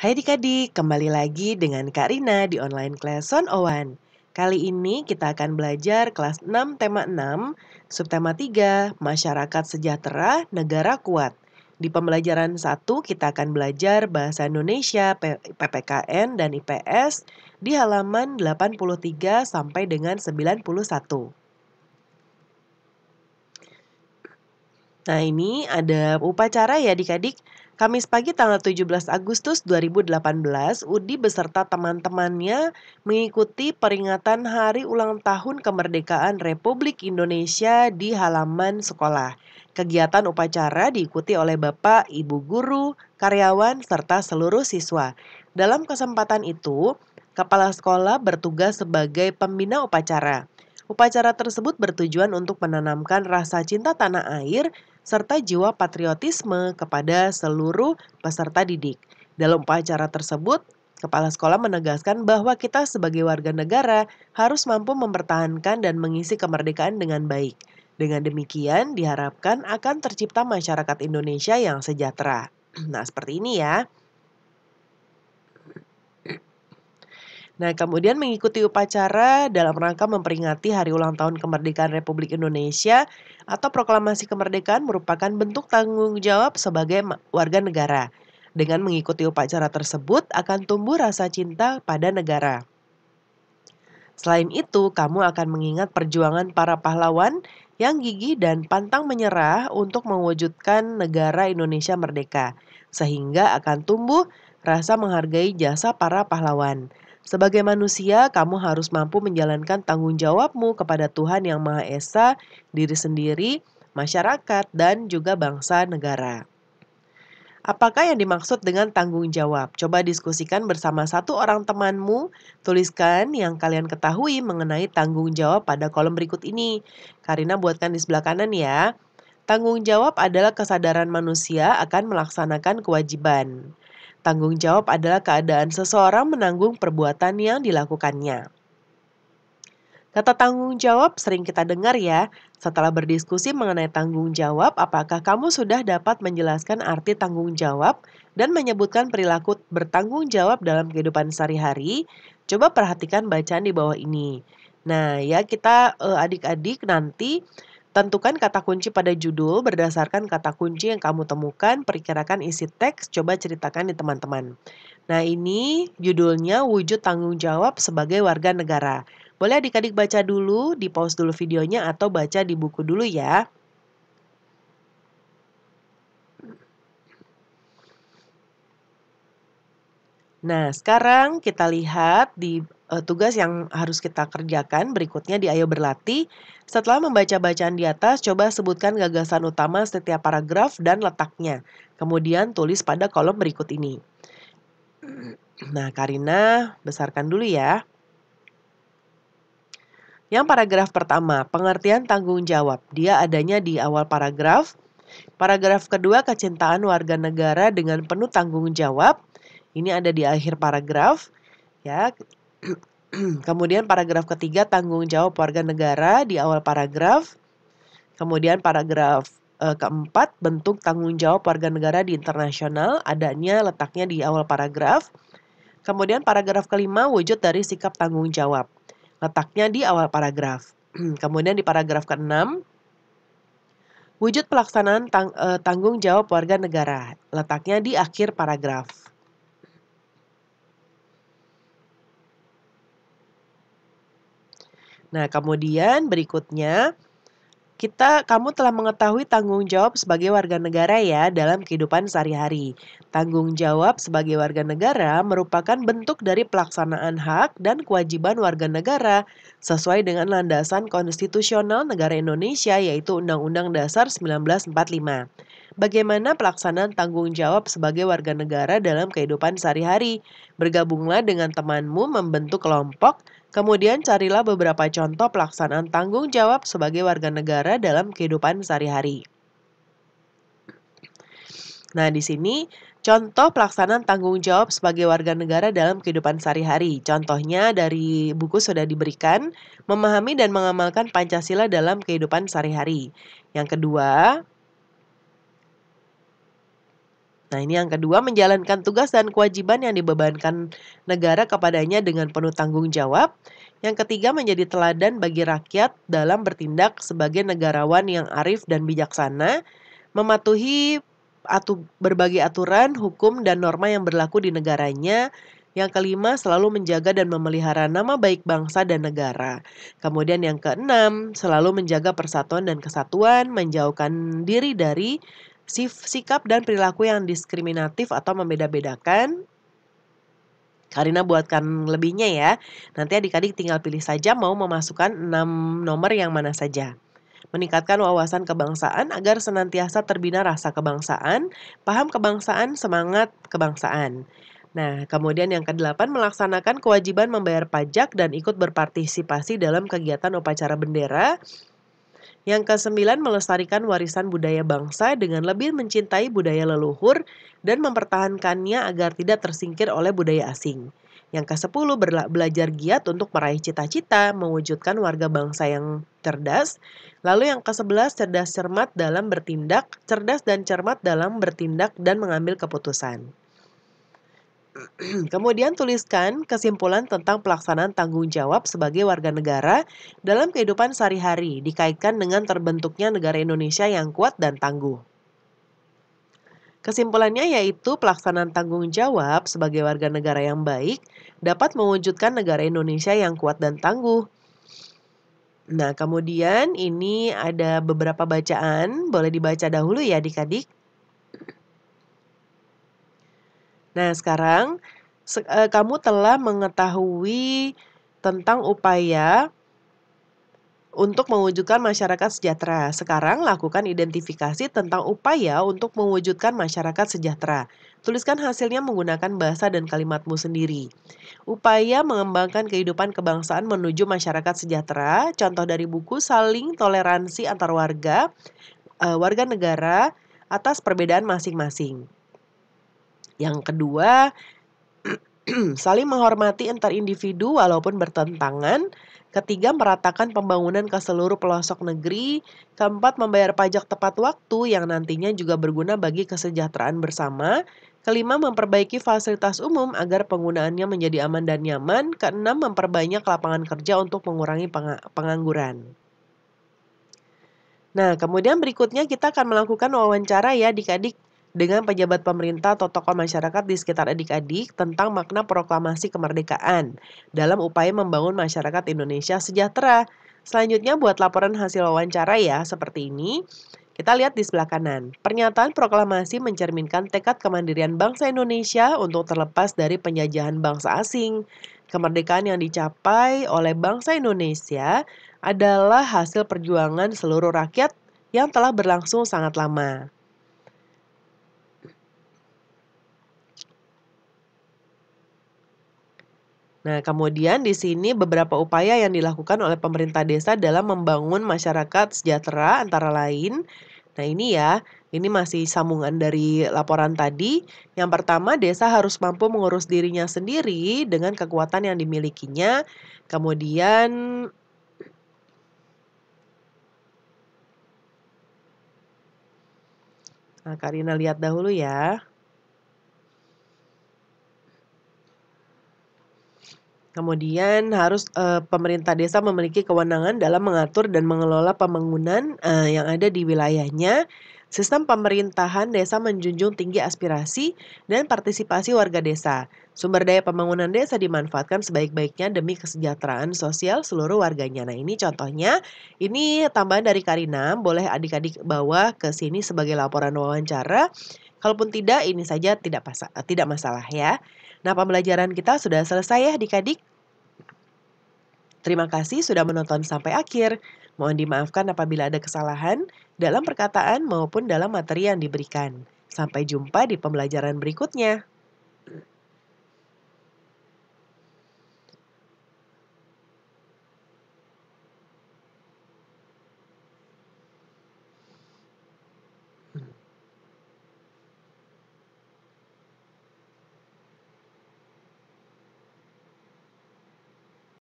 Hai adik-adik, kembali lagi dengan Kak Rina di Online Class Owan. Kali ini kita akan belajar kelas 6 tema 6, subtema 3, Masyarakat Sejahtera, Negara Kuat. Di pembelajaran 1 kita akan belajar Bahasa Indonesia, PPKN, dan IPS di halaman 83 sampai dengan 91. Nah ini ada upacara ya adik-adik. Kamis pagi tanggal 17 Agustus 2018, Udi beserta teman-temannya mengikuti peringatan hari ulang tahun kemerdekaan Republik Indonesia di halaman sekolah. Kegiatan upacara diikuti oleh Bapak, Ibu guru, karyawan, serta seluruh siswa. Dalam kesempatan itu, kepala sekolah bertugas sebagai pembina upacara. Upacara tersebut bertujuan untuk menanamkan rasa cinta tanah air serta jiwa patriotisme kepada seluruh peserta didik. Dalam upacara tersebut, Kepala sekolah menegaskan bahwa kita sebagai warga negara harus mampu mempertahankan dan mengisi kemerdekaan dengan baik. Dengan demikian, diharapkan akan tercipta masyarakat Indonesia yang sejahtera. Nah, seperti ini ya. Nah, kemudian mengikuti upacara dalam rangka memperingati hari ulang tahun kemerdekaan Republik Indonesia atau proklamasi kemerdekaan merupakan bentuk tanggung jawab sebagai warga negara. Dengan mengikuti upacara tersebut akan tumbuh rasa cinta pada negara. Selain itu, kamu akan mengingat perjuangan para pahlawan yang gigih dan pantang menyerah untuk mewujudkan negara Indonesia merdeka, sehingga akan tumbuh rasa menghargai jasa para pahlawan. Sebagai manusia, kamu harus mampu menjalankan tanggung jawabmu kepada Tuhan Yang Maha Esa, diri sendiri, masyarakat, dan juga bangsa negara. Apakah yang dimaksud dengan tanggung jawab? Coba diskusikan bersama satu orang temanmu. Tuliskan yang kalian ketahui mengenai tanggung jawab pada kolom berikut ini. Karina buatkan di sebelah kanan ya. Tanggung jawab adalah kesadaran manusia akan melaksanakan kewajiban. Tanggung jawab adalah keadaan seseorang menanggung perbuatan yang dilakukannya. Kata tanggung jawab sering kita dengar ya. Setelah berdiskusi mengenai tanggung jawab, apakah kamu sudah dapat menjelaskan arti tanggung jawab dan menyebutkan perilaku bertanggung jawab dalam kehidupan sehari-hari? Coba perhatikan bacaan di bawah ini. Nah, ya kita eh, adik-adik nanti Tentukan kata kunci pada judul berdasarkan kata kunci yang kamu temukan, perkirakan isi teks, coba ceritakan di teman-teman. Nah ini judulnya wujud tanggung jawab sebagai warga negara. Boleh adik-adik baca dulu, di pause dulu videonya atau baca di buku dulu ya. Nah, sekarang kita lihat di uh, tugas yang harus kita kerjakan berikutnya di Ayo Berlatih. Setelah membaca bacaan di atas, coba sebutkan gagasan utama setiap paragraf dan letaknya. Kemudian tulis pada kolom berikut ini. Nah, Karina, besarkan dulu ya. Yang paragraf pertama, pengertian tanggung jawab. Dia adanya di awal paragraf. Paragraf kedua, kecintaan warga negara dengan penuh tanggung jawab. Ini ada di akhir paragraf ya. Kemudian paragraf ketiga tanggung jawab warga negara di awal paragraf. Kemudian paragraf eh, keempat bentuk tanggung jawab warga negara di internasional adanya letaknya di awal paragraf. Kemudian paragraf kelima wujud dari sikap tanggung jawab. Letaknya di awal paragraf. Kemudian di paragraf keenam wujud pelaksanaan tang, eh, tanggung jawab warga negara. Letaknya di akhir paragraf. Nah, kemudian berikutnya kita kamu telah mengetahui tanggung jawab sebagai warga negara ya dalam kehidupan sehari-hari. Tanggung jawab sebagai warga negara merupakan bentuk dari pelaksanaan hak dan kewajiban warga negara sesuai dengan landasan konstitusional negara Indonesia yaitu Undang-Undang Dasar 1945. Bagaimana pelaksanaan tanggung jawab sebagai warga negara dalam kehidupan sehari-hari? Bergabunglah dengan temanmu membentuk kelompok Kemudian carilah beberapa contoh pelaksanaan tanggung jawab sebagai warga negara dalam kehidupan sehari-hari. Nah, di sini contoh pelaksanaan tanggung jawab sebagai warga negara dalam kehidupan sehari-hari. Contohnya dari buku sudah diberikan, memahami dan mengamalkan Pancasila dalam kehidupan sehari-hari. Yang kedua, Nah, ini yang kedua, menjalankan tugas dan kewajiban yang dibebankan negara kepadanya dengan penuh tanggung jawab. Yang ketiga, menjadi teladan bagi rakyat dalam bertindak sebagai negarawan yang arif dan bijaksana, mematuhi atu, berbagai aturan, hukum, dan norma yang berlaku di negaranya. Yang kelima, selalu menjaga dan memelihara nama baik bangsa dan negara. Kemudian yang keenam, selalu menjaga persatuan dan kesatuan, menjauhkan diri dari sif sikap dan perilaku yang diskriminatif atau membeda-bedakan. Karina buatkan lebihnya ya. Nanti adik-adik tinggal pilih saja mau memasukkan 6 nomor yang mana saja. Meningkatkan wawasan kebangsaan agar senantiasa terbina rasa kebangsaan, paham kebangsaan, semangat kebangsaan. Nah, kemudian yang kedelapan melaksanakan kewajiban membayar pajak dan ikut berpartisipasi dalam kegiatan upacara bendera yang kesembilan, melestarikan warisan budaya bangsa dengan lebih mencintai budaya leluhur dan mempertahankannya agar tidak tersingkir oleh budaya asing. Yang ke-10 belajar giat untuk meraih cita-cita, mewujudkan warga bangsa yang cerdas. Lalu yang ke-11 cerdas cermat dalam bertindak, cerdas dan cermat dalam bertindak dan mengambil keputusan. Kemudian tuliskan kesimpulan tentang pelaksanaan tanggung jawab sebagai warga negara dalam kehidupan sehari-hari dikaitkan dengan terbentuknya negara Indonesia yang kuat dan tangguh. Kesimpulannya yaitu pelaksanaan tanggung jawab sebagai warga negara yang baik dapat mewujudkan negara Indonesia yang kuat dan tangguh. Nah, kemudian ini ada beberapa bacaan, boleh dibaca dahulu ya adik-adik. Nah, sekarang se uh, kamu telah mengetahui tentang upaya untuk mewujudkan masyarakat sejahtera. Sekarang lakukan identifikasi tentang upaya untuk mewujudkan masyarakat sejahtera. Tuliskan hasilnya menggunakan bahasa dan kalimatmu sendiri. Upaya mengembangkan kehidupan kebangsaan menuju masyarakat sejahtera, contoh dari buku Saling Toleransi Antar Warga, eh, warga negara atas perbedaan masing-masing. Yang kedua, saling menghormati antar individu walaupun bertentangan. Ketiga, meratakan pembangunan ke seluruh pelosok negeri. Keempat, membayar pajak tepat waktu yang nantinya juga berguna bagi kesejahteraan bersama. Kelima, memperbaiki fasilitas umum agar penggunaannya menjadi aman dan nyaman. Keenam, memperbanyak lapangan kerja untuk mengurangi pengangguran. Nah, kemudian berikutnya kita akan melakukan wawancara ya adik-adik dengan pejabat pemerintah atau tokoh masyarakat di sekitar adik-adik tentang makna proklamasi kemerdekaan dalam upaya membangun masyarakat Indonesia sejahtera. Selanjutnya buat laporan hasil wawancara ya seperti ini. Kita lihat di sebelah kanan. Pernyataan proklamasi mencerminkan tekad kemandirian bangsa Indonesia untuk terlepas dari penjajahan bangsa asing. Kemerdekaan yang dicapai oleh bangsa Indonesia adalah hasil perjuangan seluruh rakyat yang telah berlangsung sangat lama. Nah, kemudian di sini beberapa upaya yang dilakukan oleh pemerintah desa dalam membangun masyarakat sejahtera antara lain. Nah, ini ya, ini masih sambungan dari laporan tadi. Yang pertama, desa harus mampu mengurus dirinya sendiri dengan kekuatan yang dimilikinya. Kemudian Nah, Karina lihat dahulu ya. Kemudian harus e, pemerintah desa memiliki kewenangan dalam mengatur dan mengelola pembangunan, e, yang ada di wilayahnya. Sistem pemerintahan desa menjunjung tinggi aspirasi dan partisipasi warga desa. Sumber daya pembangunan desa dimanfaatkan sebaik-baiknya demi kesejahteraan sosial seluruh warganya. Nah, ini contohnya. Ini tambahan dari Karina, boleh adik-adik bawa ke sini sebagai laporan wawancara. Kalaupun tidak, ini saja tidak, pas tidak masalah ya. Nah, pembelajaran kita sudah selesai ya dikadik. Terima kasih sudah menonton sampai akhir. Mohon dimaafkan apabila ada kesalahan dalam perkataan maupun dalam materi yang diberikan. Sampai jumpa di pembelajaran berikutnya.